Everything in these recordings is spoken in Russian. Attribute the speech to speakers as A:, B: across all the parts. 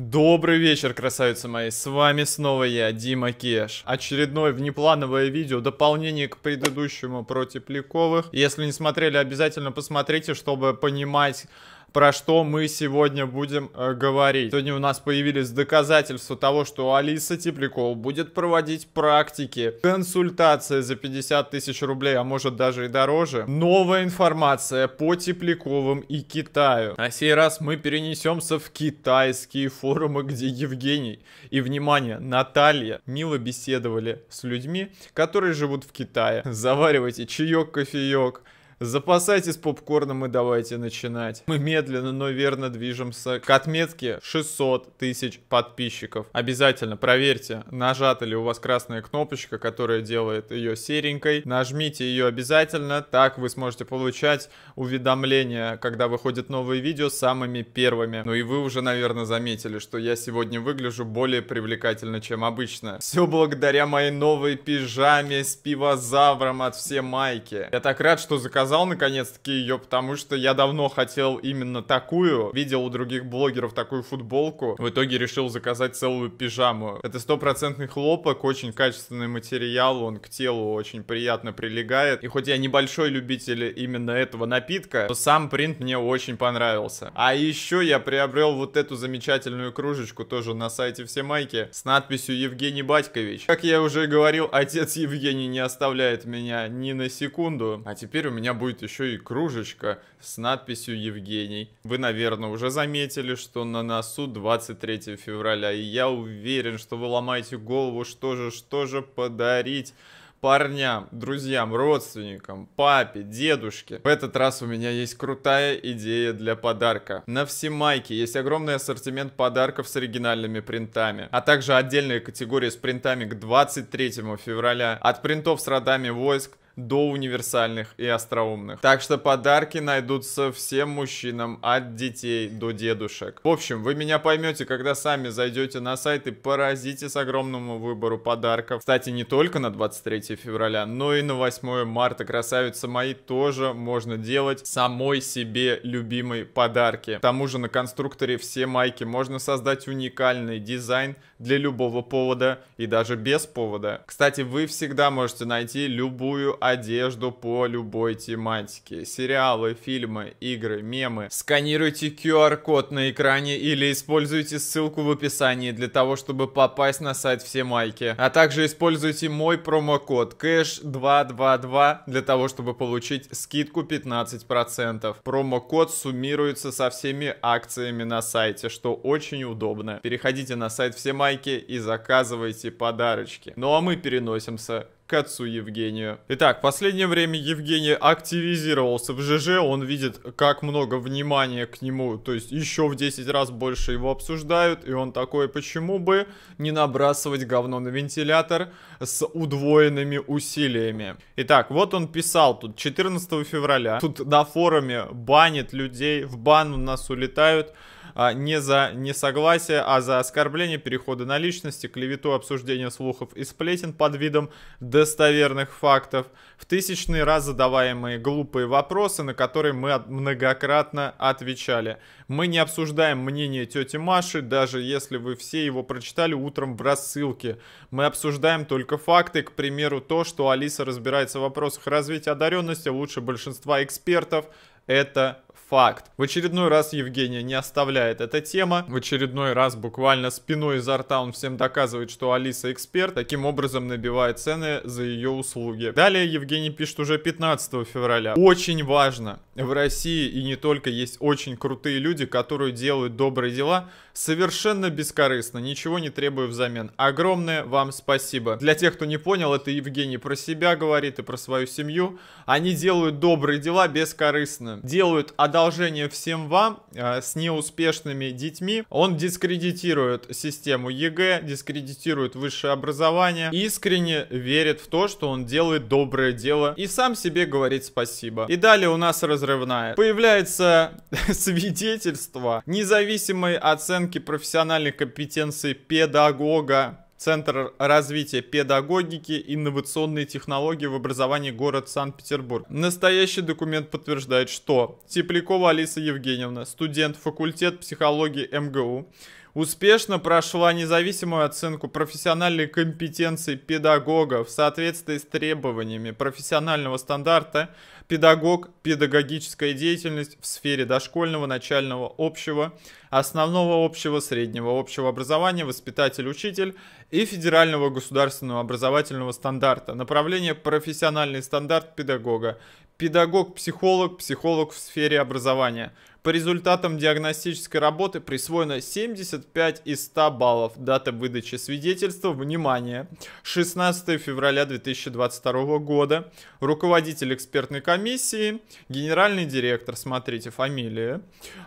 A: Добрый вечер, красавицы мои, с вами снова я, Дима Кеш. Очередное внеплановое видео, дополнение к предыдущему про Тепляковых. Если не смотрели, обязательно посмотрите, чтобы понимать, про что мы сегодня будем э, говорить. Сегодня у нас появились доказательства того, что Алиса Теплякова будет проводить практики, консультации за 50 тысяч рублей, а может даже и дороже. Новая информация по Тепляковым и Китаю. На сей раз мы перенесемся в китайские форумы, где Евгений и, внимание, Наталья мило беседовали с людьми, которые живут в Китае. Заваривайте чаек, кофеек, Запасайтесь попкорном и давайте начинать. Мы медленно, но верно движемся к отметке 600 тысяч подписчиков. Обязательно проверьте, нажата ли у вас красная кнопочка, которая делает ее серенькой. Нажмите ее обязательно, так вы сможете получать уведомления, когда выходят новые видео самыми первыми. Ну и вы уже, наверное, заметили, что я сегодня выгляжу более привлекательно, чем обычно. Все благодаря моей новой пижаме с пивозавром от все майки. Я так рад, что заказал заказал наконец-таки ее, потому что я давно хотел именно такую. Видел у других блогеров такую футболку. В итоге решил заказать целую пижаму. Это стопроцентный хлопок, очень качественный материал, он к телу очень приятно прилегает. И хоть я небольшой любитель именно этого напитка, то сам принт мне очень понравился. А еще я приобрел вот эту замечательную кружечку тоже на сайте все майки с надписью Евгений Батькович. Как я уже говорил, отец Евгений не оставляет меня ни на секунду. А теперь у меня будет еще и кружечка с надписью «Евгений». Вы, наверное, уже заметили, что на носу 23 февраля, и я уверен, что вы ломаете голову, что же, что же подарить парням, друзьям, родственникам, папе, дедушке. В этот раз у меня есть крутая идея для подарка. На Всемайке есть огромный ассортимент подарков с оригинальными принтами, а также отдельные категории с принтами к 23 февраля, от принтов с родами войск до универсальных и остроумных. Так что подарки найдутся всем мужчинам, от детей до дедушек. В общем, вы меня поймете, когда сами зайдете на сайт и поразите с огромному выбору подарков. Кстати, не только на 23 февраля, но и на 8 марта, красавица мои, тоже можно делать самой себе любимые подарки. К тому же на конструкторе все майки можно создать уникальный дизайн, для любого повода и даже без повода. Кстати, вы всегда можете найти любую одежду по любой тематике. Сериалы, фильмы, игры, мемы. Сканируйте QR-код на экране или используйте ссылку в описании для того, чтобы попасть на сайт все майки. А также используйте мой промокод cash 222 для того, чтобы получить скидку 15%. Промокод суммируется со всеми акциями на сайте, что очень удобно. Переходите на сайт все майки лайки и заказывайте подарочки. Ну а мы переносимся к отцу Евгению. Итак, в последнее время Евгений активизировался в ЖЖ, он видит, как много внимания к нему, то есть еще в 10 раз больше его обсуждают, и он такой, почему бы не набрасывать говно на вентилятор с удвоенными усилиями. Итак, вот он писал тут 14 февраля, тут на форуме банит людей, в бан у нас улетают, а, не за несогласие, а за оскорбление, переходы на личности, клевету, обсуждение слухов и сплетен под видом достоверных фактов, в тысячный раз задаваемые глупые вопросы, на которые мы многократно отвечали. Мы не обсуждаем мнение тети Маши, даже если вы все его прочитали утром в рассылке. Мы обсуждаем только факты, к примеру, то, что Алиса разбирается в вопросах развития одаренности лучше большинства экспертов, это факт. В очередной раз Евгения не оставляет эта тема. В очередной раз буквально спиной изо рта он всем доказывает, что Алиса эксперт. Таким образом набивает цены за ее услуги. Далее Евгений пишет уже 15 февраля. Очень важно. В России и не только есть очень крутые люди, которые делают добрые дела совершенно бескорыстно, ничего не требуя взамен. Огромное вам спасибо. Для тех, кто не понял, это Евгений про себя говорит и про свою семью. Они делают добрые дела бескорыстно. Делают одолжение всем вам э, с неуспешными детьми. Он дискредитирует систему ЕГЭ, дискредитирует высшее образование, искренне верит в то, что он делает доброе дело и сам себе говорит спасибо. И далее у нас разрывная. Появляется свидетельство независимой оценки профессиональной компетенции педагога Центр развития педагогики, и инновационные технологии в образовании город Санкт-Петербург. Настоящий документ подтверждает, что Теплякова Алиса Евгеньевна, студент факультет психологии МГУ, успешно прошла независимую оценку профессиональной компетенции педагога в соответствии с требованиями профессионального стандарта педагог, педагогическая деятельность в сфере дошкольного, начального, общего, основного общего, среднего общего образования, воспитатель, учитель и федерального государственного образовательного стандарта, направление профессиональный стандарт педагога, педагог, психолог, психолог в сфере образования – по результатам диагностической работы присвоено 75 из 100 баллов. Дата выдачи свидетельства, внимание, 16 февраля 2022 года. Руководитель экспертной комиссии, генеральный директор, смотрите, фамилия.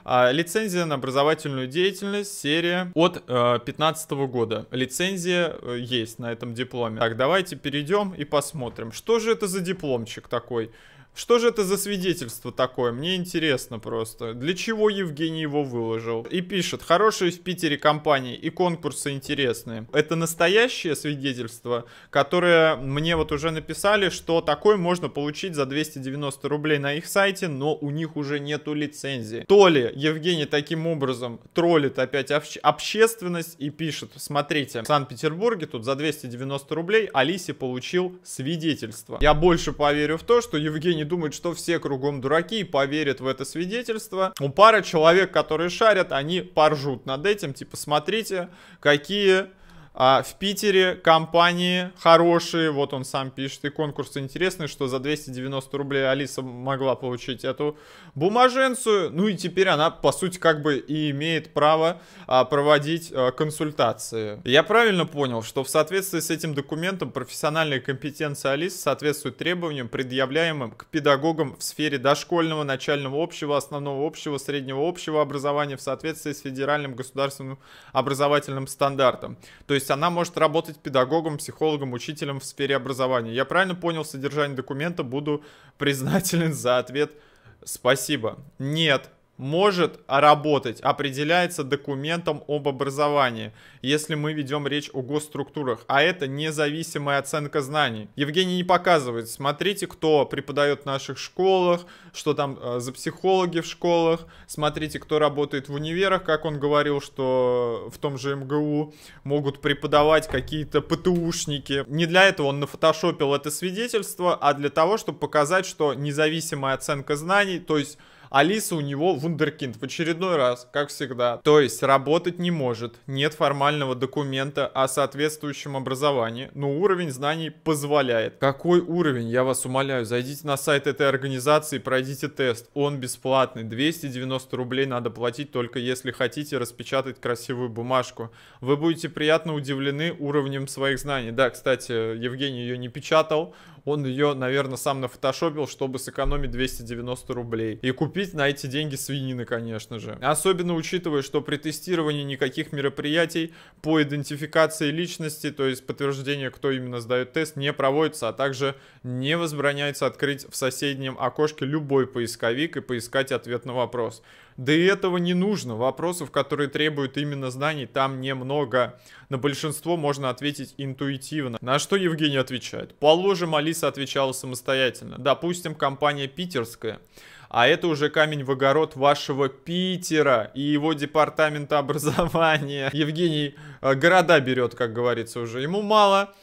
A: А, лицензия на образовательную деятельность, серия от 2015 э, года. Лицензия э, есть на этом дипломе. Так, давайте перейдем и посмотрим, что же это за дипломчик такой. Что же это за свидетельство такое? Мне интересно просто. Для чего Евгений его выложил? И пишет, хорошие в Питере компании и конкурсы интересные. Это настоящее свидетельство, которое мне вот уже написали, что такое можно получить за 290 рублей на их сайте, но у них уже нету лицензии. То ли Евгений таким образом троллит опять обще общественность и пишет, смотрите, в Санкт-Петербурге тут за 290 рублей Алисе получил свидетельство. Я больше поверю в то, что Евгений думают, что все кругом дураки и поверят в это свидетельство. У пары человек, которые шарят, они поржут над этим. Типа, смотрите, какие а в Питере компании хорошие, вот он сам пишет, и конкурс интересный, что за 290 рублей Алиса могла получить эту бумаженцию. Ну и теперь она, по сути, как бы и имеет право а, проводить а, консультации. Я правильно понял, что в соответствии с этим документом профессиональные компетенции Алис соответствуют требованиям, предъявляемым к педагогам в сфере дошкольного, начального общего, основного общего, среднего общего образования в соответствии с федеральным государственным образовательным стандартом. То есть она может работать педагогом, психологом, учителем в сфере образования. Я правильно понял содержание документа? Буду признателен за ответ Спасибо. Нет, может работать, определяется документом об образовании, если мы ведем речь о госструктурах, а это независимая оценка знаний. Евгений не показывает, смотрите, кто преподает в наших школах, что там э, за психологи в школах, смотрите, кто работает в универах, как он говорил, что в том же МГУ могут преподавать какие-то ПТУшники. Не для этого он нафотошопил это свидетельство, а для того, чтобы показать, что независимая оценка знаний, то есть Алиса у него вундеркинд в очередной раз, как всегда. То есть работать не может, нет формального документа о соответствующем образовании, но уровень знаний позволяет. Какой уровень, я вас умоляю, зайдите на сайт этой организации, пройдите тест, он бесплатный, 290 рублей надо платить только если хотите распечатать красивую бумажку. Вы будете приятно удивлены уровнем своих знаний. Да, кстати, Евгений ее не печатал, он ее, наверное, сам нафотошопил, чтобы сэкономить 290 рублей. И купить на эти деньги свинины, конечно же. Особенно учитывая, что при тестировании никаких мероприятий по идентификации личности, то есть подтверждение, кто именно сдает тест, не проводится, а также не возбраняется открыть в соседнем окошке любой поисковик и поискать ответ на вопрос. Да и этого не нужно. Вопросов, которые требуют именно знаний, там немного. На большинство можно ответить интуитивно. На что Евгений отвечает. Положим, алис Алиса отвечала самостоятельно. Допустим, компания питерская. А это уже камень в огород вашего Питера и его департамента образования. Евгений э, города берет, как говорится уже. Ему мало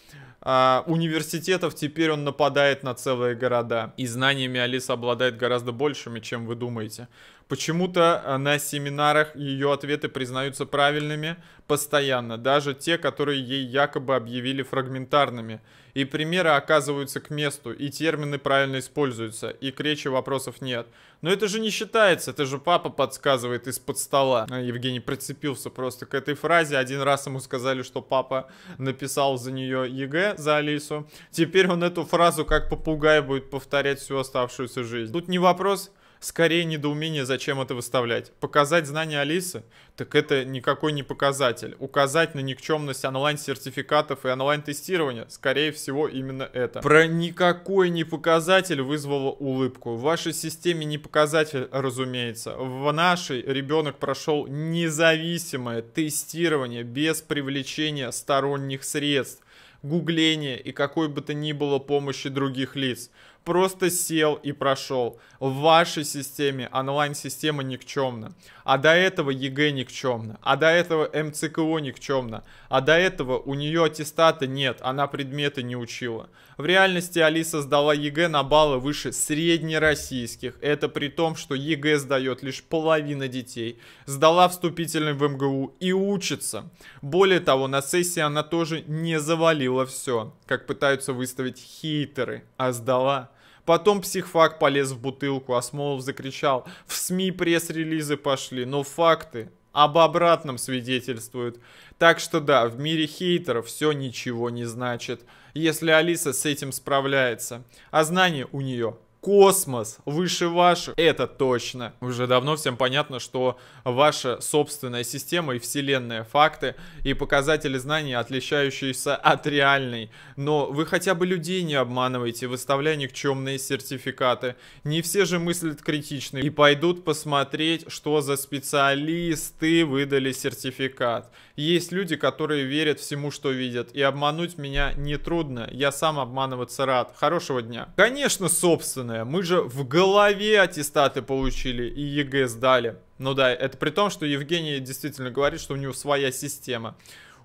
A: а, университетов, теперь он нападает на целые города. И знаниями Алиса обладает гораздо большими, чем вы думаете. Почему-то э, на семинарах ее ответы признаются правильными постоянно, даже те, которые ей якобы объявили фрагментарными. И примеры оказываются к месту, и термины правильно используются, и к речи вопросов нет. Но это же не считается, это же папа подсказывает из-под стола. А Евгений прицепился просто к этой фразе. Один раз ему сказали, что папа написал за нее ЕГЭ, за Алису. Теперь он эту фразу как попугай будет повторять всю оставшуюся жизнь. Тут не вопрос Скорее недоумение, зачем это выставлять. Показать знания Алисы? Так это никакой не показатель. Указать на никчемность онлайн-сертификатов и онлайн-тестирования? Скорее всего, именно это. Про никакой не показатель вызвало улыбку. В вашей системе не показатель, разумеется. В нашей ребенок прошел независимое тестирование без привлечения сторонних средств гугления и какой бы то ни было помощи других лиц просто сел и прошел. В вашей системе онлайн-система никчемна. А до этого ЕГЭ никчемна. А до этого МЦКО никчемна. А до этого у нее аттестата нет, она предметы не учила. В реальности Алиса сдала ЕГЭ на баллы выше среднероссийских. Это при том, что ЕГЭ сдает лишь половина детей. Сдала вступительный в МГУ и учится. Более того, на сессии она тоже не завалила все, как пытаются выставить хейтеры, а сдала Потом психфак полез в бутылку, а Смолов закричал. В СМИ пресс-релизы пошли, но факты об обратном свидетельствуют. Так что да, в мире хейтеров все ничего не значит, если Алиса с этим справляется, а знания у нее космос выше ваших, это точно. Уже давно всем понятно, что ваша собственная система и вселенная факты и показатели знаний, отличающиеся от реальной. Но вы хотя бы людей не обманываете, выставляя никчемные сертификаты. Не все же мыслят критично и пойдут посмотреть, что за специалисты выдали сертификат. Есть люди, которые верят всему, что видят, и обмануть меня нетрудно. Я сам обманываться рад. Хорошего дня. Конечно, собственно, главное, мы же в голове аттестаты получили и ЕГЭ сдали. Ну да, это при том, что Евгений действительно говорит, что у него своя система.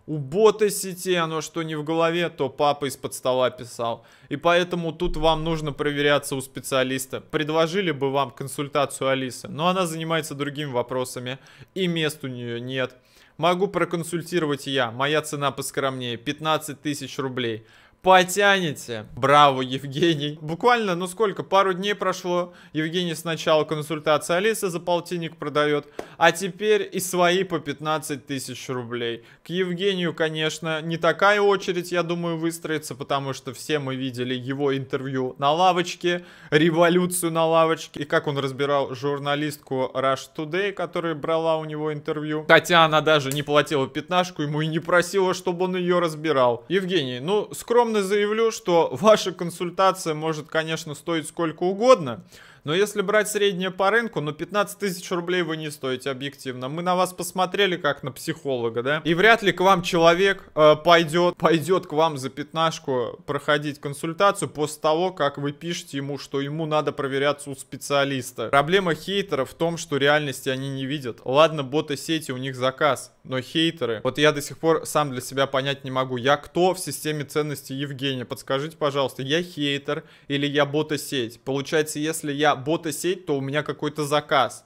A: У бота сети оно что не в голове, то папа из-под стола писал. И поэтому тут вам нужно проверяться у специалиста. Предложили бы вам консультацию Алисы, но она занимается другими вопросами, и мест у нее нет. Могу проконсультировать я, моя цена поскромнее, 15 тысяч рублей потянете. Браво, Евгений. Буквально, ну сколько, пару дней прошло. Евгений сначала консультация Алиса за полтинник продает, а теперь и свои по 15 тысяч рублей. К Евгению, конечно, не такая очередь, я думаю, выстроится, потому что все мы видели его интервью на лавочке, революцию на лавочке, и как он разбирал журналистку Rush Today, которая брала у него интервью. Хотя она даже не платила пятнашку ему и не просила, чтобы он ее разбирал. Евгений, ну, скромно скромно заявлю, что ваша консультация может, конечно, стоить сколько угодно, но если брать среднее по рынку, ну 15 тысяч рублей вы не стоите, объективно. Мы на вас посмотрели как на психолога, да? И вряд ли к вам человек э, пойдет, пойдет к вам за пятнашку проходить консультацию после того, как вы пишете ему, что ему надо проверяться у специалиста. Проблема хейтера в том, что реальности они не видят. Ладно, боты сети, у них заказ, но хейтеры... Вот я до сих пор сам для себя понять не могу. Я кто в системе ценностей Евгения? Подскажите, пожалуйста, я хейтер или я бота сеть? Получается, если я я бота-сеть, то у меня какой-то заказ.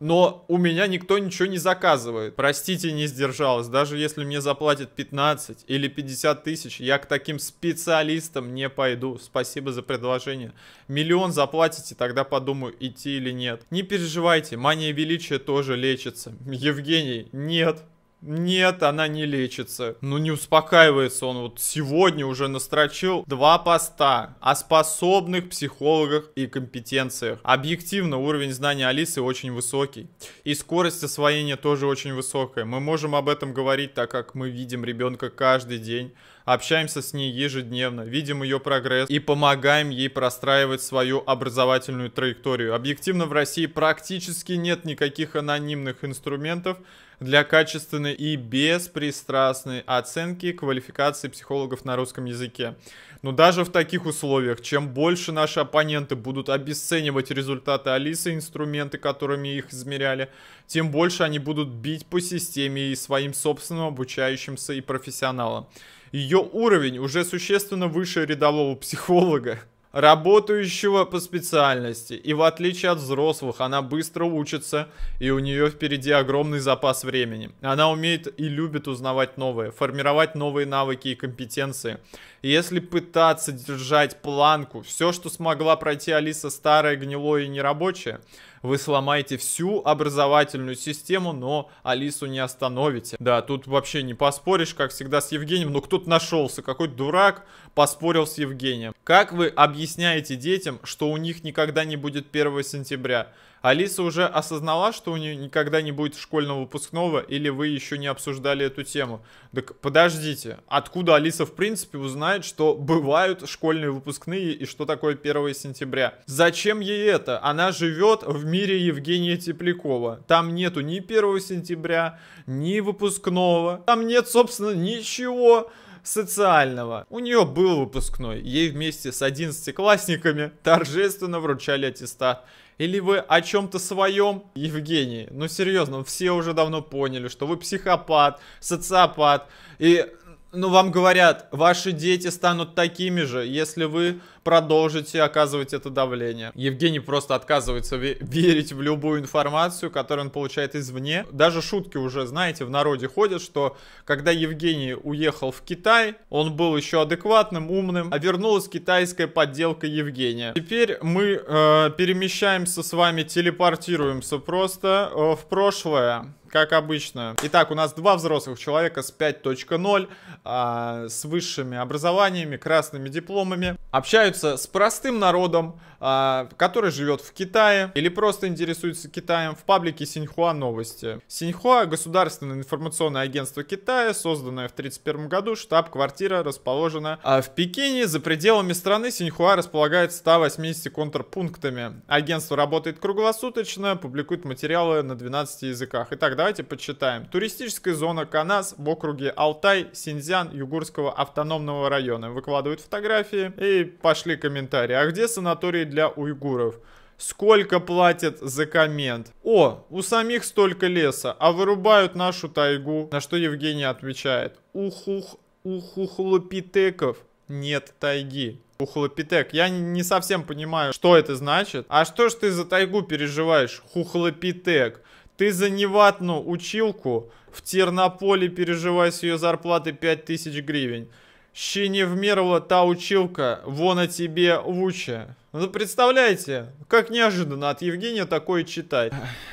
A: Но у меня никто ничего не заказывает. Простите, не сдержалась. Даже если мне заплатят 15 или 50 тысяч, я к таким специалистам не пойду. Спасибо за предложение. Миллион заплатите, тогда подумаю, идти или нет. Не переживайте, мания величия тоже лечится. Евгений, нет. Нет, она не лечится. Ну не успокаивается он. Вот сегодня уже настрочил два поста о способных психологах и компетенциях. Объективно уровень знаний Алисы очень высокий. И скорость освоения тоже очень высокая. Мы можем об этом говорить, так как мы видим ребенка каждый день общаемся с ней ежедневно, видим ее прогресс и помогаем ей простраивать свою образовательную траекторию. Объективно в России практически нет никаких анонимных инструментов для качественной и беспристрастной оценки квалификации психологов на русском языке. Но даже в таких условиях, чем больше наши оппоненты будут обесценивать результаты Алисы, инструменты, которыми их измеряли, тем больше они будут бить по системе и своим собственным обучающимся и профессионалам. Ее уровень уже существенно выше рядового психолога работающего по специальности. И в отличие от взрослых, она быстро учится, и у нее впереди огромный запас времени. Она умеет и любит узнавать новое, формировать новые навыки и компетенции если пытаться держать планку, все, что смогла пройти Алиса старое, гнилое и нерабочее, вы сломаете всю образовательную систему, но Алису не остановите. Да, тут вообще не поспоришь, как всегда, с Евгением, но кто-то нашелся, какой дурак поспорил с Евгением. Как вы объясняете детям, что у них никогда не будет 1 сентября? Алиса уже осознала, что у нее никогда не будет школьного выпускного, или вы еще не обсуждали эту тему? Так подождите, откуда Алиса в принципе узнает, что бывают школьные выпускные и что такое 1 сентября? Зачем ей это? Она живет в мире Евгения Теплякова. Там нету ни 1 сентября, ни выпускного. Там нет, собственно, ничего социального. У нее был выпускной. Ей вместе с одиннадцатиклассниками торжественно вручали аттестат. Или вы о чем-то своем, Евгений? Ну серьезно, все уже давно поняли, что вы психопат, социопат. И ну, вам говорят, ваши дети станут такими же, если вы продолжите оказывать это давление. Евгений просто отказывается ве верить в любую информацию, которую он получает извне. Даже шутки уже, знаете, в народе ходят, что когда Евгений уехал в Китай, он был еще адекватным, умным, а вернулась китайская подделка Евгения. Теперь мы э, перемещаемся с вами, телепортируемся просто э, в прошлое как обычно. Итак, у нас два взрослых человека с 5.0, а, с высшими образованиями, красными дипломами. Общаются с простым народом, а, который живет в Китае или просто интересуется Китаем в паблике Синьхуа новости. Синьхуа — государственное информационное агентство Китая, созданное в 1931 году. Штаб-квартира расположена а, в Пекине. За пределами страны Синьхуа располагает 180 контрпунктами. Агентство работает круглосуточно, публикует материалы на 12 языках Итак. Давайте почитаем. Туристическая зона Канас в округе Алтай, Синьцзян, Югурского автономного района. Выкладывают фотографии и пошли комментарии. А где санатории для уйгуров? Сколько платят за коммент? О, у самих столько леса, а вырубают нашу тайгу. На что Евгений отвечает. Ухух, ухухлопитеков нет тайги. Хухлопитек. Я не совсем понимаю, что это значит. А что ж ты за тайгу переживаешь, хухлопитек? Ты за неватную училку в Тернополе переживай с ее зарплаты 5000 гривен. Ще не вмерла та училка, вон о тебе лучше. Ну, представляете, как неожиданно от Евгения такое читать.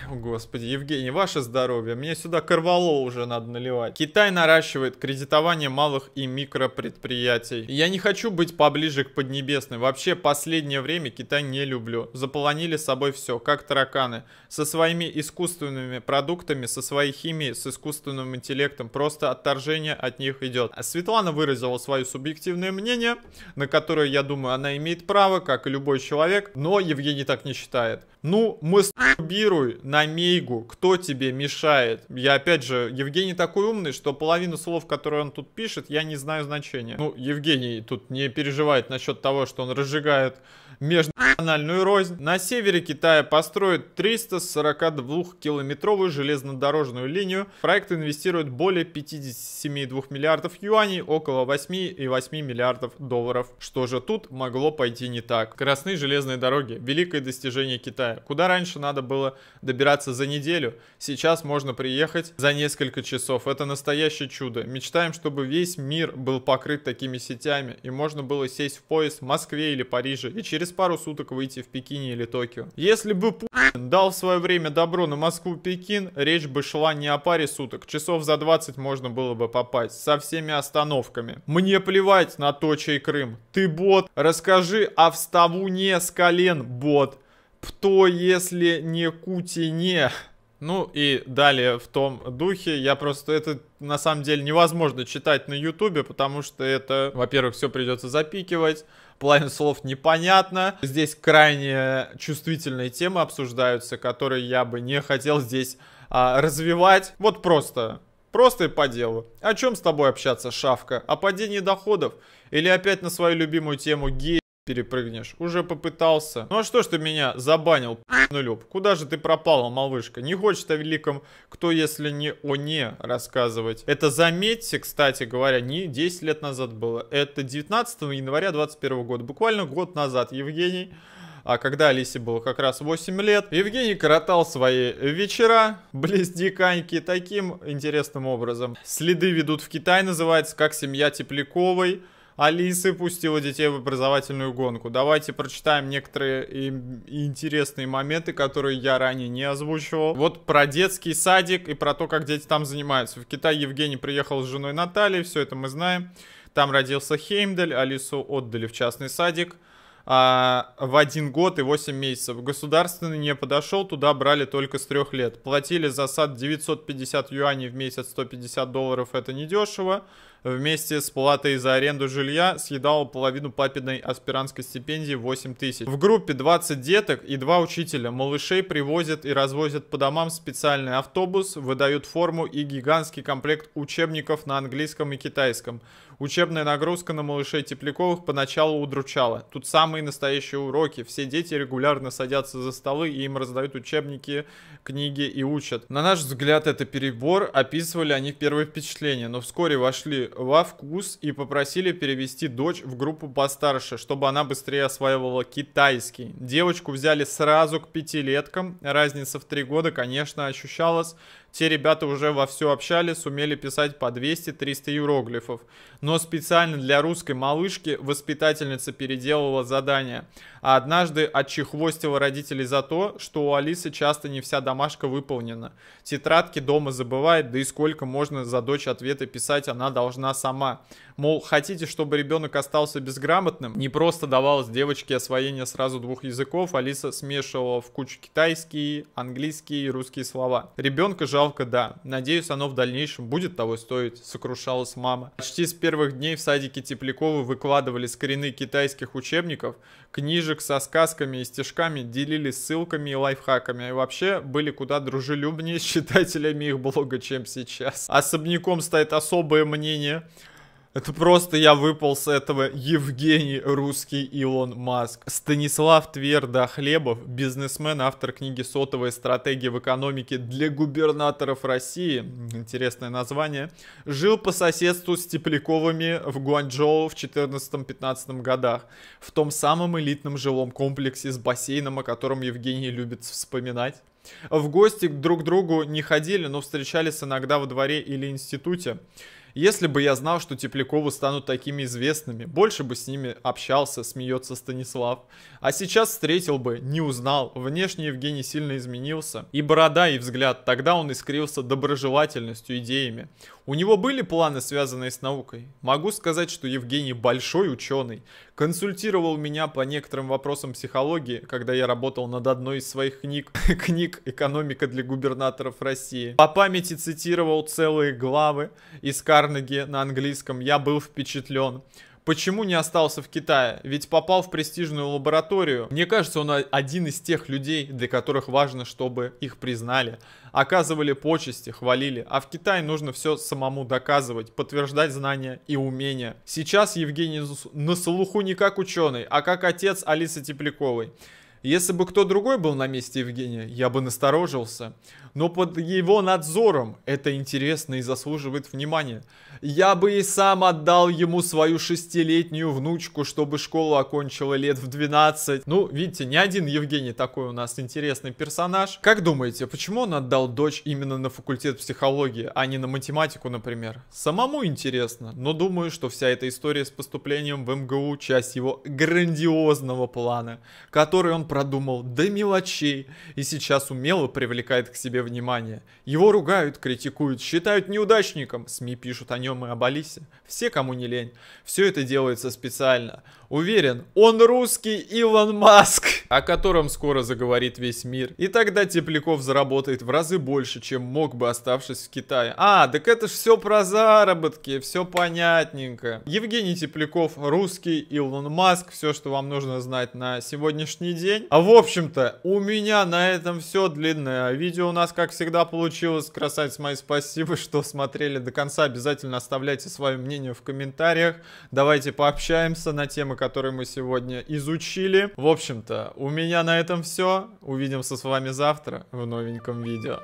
A: О, господи, Евгений, ваше здоровье. Мне сюда корвало уже надо наливать. Китай наращивает кредитование малых и микропредприятий. Я не хочу быть поближе к Поднебесной. Вообще, последнее время Китай не люблю. Заполонили собой все, как тараканы. Со своими искусственными продуктами, со своей химией, с искусственным интеллектом. Просто отторжение от них идет. А Светлана выразила свое субъективное мнение, на которое, я думаю, она имеет право, как и любой любой человек, но Евгений так не считает. Ну, мастурбируй на Мейгу, кто тебе мешает? Я опять же, Евгений такой умный, что половину слов, которые он тут пишет, я не знаю значения. Ну, Евгений тут не переживает насчет того, что он разжигает между региональную рознь. На севере Китая построят 342-километровую железнодорожную линию. Проект инвестирует более 57,2 миллиардов юаней, около 8,8 миллиардов долларов. Что же тут могло пойти не так? Красные железные дороги – великое достижение Китая. Куда раньше надо было добираться за неделю, сейчас можно приехать за несколько часов. Это настоящее чудо. Мечтаем, чтобы весь мир был покрыт такими сетями, и можно было сесть в поезд в Москве или Париже, и через пару суток как выйти в Пекине или Токио. Если бы Путин дал в свое время добро на Москву-Пекин, речь бы шла не о паре суток. Часов за 20 можно было бы попасть, со всеми остановками. Мне плевать на то, чей Крым. Ты бот, расскажи о вставу не с колен, бот. Кто, если не Кутине? Ну и далее в том духе. Я просто это на самом деле невозможно читать на Ютубе, потому что это, во-первых, все придется запикивать половину слов непонятно. Здесь крайне чувствительные темы обсуждаются, которые я бы не хотел здесь а, развивать. Вот просто Просто и по делу. О чем с тобой общаться, Шавка? О падении доходов? Или опять на свою любимую тему геи перепрыгнешь. Уже попытался. Ну а что ж ты меня забанил, нулюб? Куда же ты пропала, малышка? Не хочет о великом кто, если не о не рассказывать. Это заметьте, кстати говоря, не 10 лет назад было. Это 19 января 2021 года. Буквально год назад Евгений а когда Алисе было как раз 8 лет, Евгений коротал свои вечера близ Диканьки таким интересным образом. Следы ведут в Китай, называется, как семья Тепляковой. Алисы пустила детей в образовательную гонку. Давайте прочитаем некоторые интересные моменты, которые я ранее не озвучивал. Вот про детский садик и про то, как дети там занимаются. В Китай Евгений приехал с женой Натальей, все это мы знаем. Там родился Хеймдель, Алису отдали в частный садик а, в один год и 8 месяцев. Государственный не подошел, туда брали только с трех лет. Платили за сад 950 юаней в месяц, 150 долларов, это недешево. дешево вместе с платой за аренду жилья съедала половину папиной аспирантской стипендии 8 тысяч. В группе 20 деток и 2 учителя. Малышей привозят и развозят по домам специальный автобус, выдают форму и гигантский комплект учебников на английском и китайском. Учебная нагрузка на малышей Тепляковых поначалу удручала. Тут самые настоящие уроки. Все дети регулярно садятся за столы и им раздают учебники, книги и учат. На наш взгляд это перебор, описывали они первые впечатления, но вскоре вошли во вкус и попросили перевести дочь в группу постарше, чтобы она быстрее осваивала китайский. Девочку взяли сразу к пятилеткам, разница в три года, конечно, ощущалась, те ребята уже во все общались, сумели писать по 200-300 иероглифов. Но специально для русской малышки воспитательница переделывала задание. А однажды отчехвостила родителей за то, что у Алисы часто не вся домашка выполнена. Тетрадки дома забывает, да и сколько можно за дочь ответы писать она должна сама. Мол, хотите, чтобы ребенок остался безграмотным? Не просто давалось девочке освоение сразу двух языков, Алиса смешивала в кучу китайские, английские и русские слова. Ребенка же жалко, да. Надеюсь, оно в дальнейшем будет того стоить, сокрушалась мама. Почти с первых дней в садике Тепляковы выкладывали скрины китайских учебников, книжек со сказками и стишками, делились ссылками и лайфхаками, и вообще были куда дружелюбнее с читателями их блога, чем сейчас. Особняком стоит особое мнение это просто я выпал с этого Евгений Русский Илон Маск. Станислав Тверда Хлебов, бизнесмен, автор книги «Сотовая стратегия в экономике для губернаторов России», интересное название, жил по соседству с Тепляковыми в Гуанчжоу в 14-15 годах, в том самом элитном жилом комплексе с бассейном, о котором Евгений любит вспоминать. В гости друг к другу не ходили, но встречались иногда во дворе или институте. Если бы я знал, что Тепляковы станут такими известными, больше бы с ними общался, смеется Станислав. А сейчас встретил бы, не узнал, внешне Евгений сильно изменился. И борода, и взгляд, тогда он искрился доброжелательностью, идеями. У него были планы, связанные с наукой. Могу сказать, что Евгений большой ученый. Консультировал меня по некоторым вопросам психологии, когда я работал над одной из своих книг, книг «Экономика для губернаторов России». По памяти цитировал целые главы из Карнеги на английском. Я был впечатлен. Почему не остался в Китае? Ведь попал в престижную лабораторию. Мне кажется, он один из тех людей, для которых важно, чтобы их признали. Оказывали почести, хвалили. А в Китае нужно все самому доказывать, подтверждать знания и умения. Сейчас Евгений на слуху не как ученый, а как отец Алисы Тепляковой. Если бы кто другой был на месте Евгения, я бы насторожился. Но под его надзором это интересно и заслуживает внимания. Я бы и сам отдал ему свою шестилетнюю внучку, чтобы школу окончила лет в 12. Ну, видите, не один Евгений такой у нас интересный персонаж. Как думаете, почему он отдал дочь именно на факультет психологии, а не на математику, например? Самому интересно, но думаю, что вся эта история с поступлением в МГУ часть его грандиозного плана, который он продумал до мелочей и сейчас умело привлекает к себе внимание. Его ругают, критикуют, считают неудачником. СМИ пишут о нем и об Алисе. Все, кому не лень. Все это делается специально. Уверен, он русский Илон Маск, о котором скоро заговорит весь мир. И тогда Тепляков заработает в разы больше, чем мог бы, оставшись в Китае. А, так это ж все про заработки, все понятненько. Евгений Тепляков, русский Илон Маск, все, что вам нужно знать на сегодняшний день день. А в общем-то, у меня на этом все длинное видео у нас, как всегда, получилось. Красавец мои, спасибо, что смотрели до конца. Обязательно оставляйте свое мнение в комментариях. Давайте пообщаемся на темы, которые мы сегодня изучили. В общем-то, у меня на этом все. Увидимся с вами завтра в новеньком видео.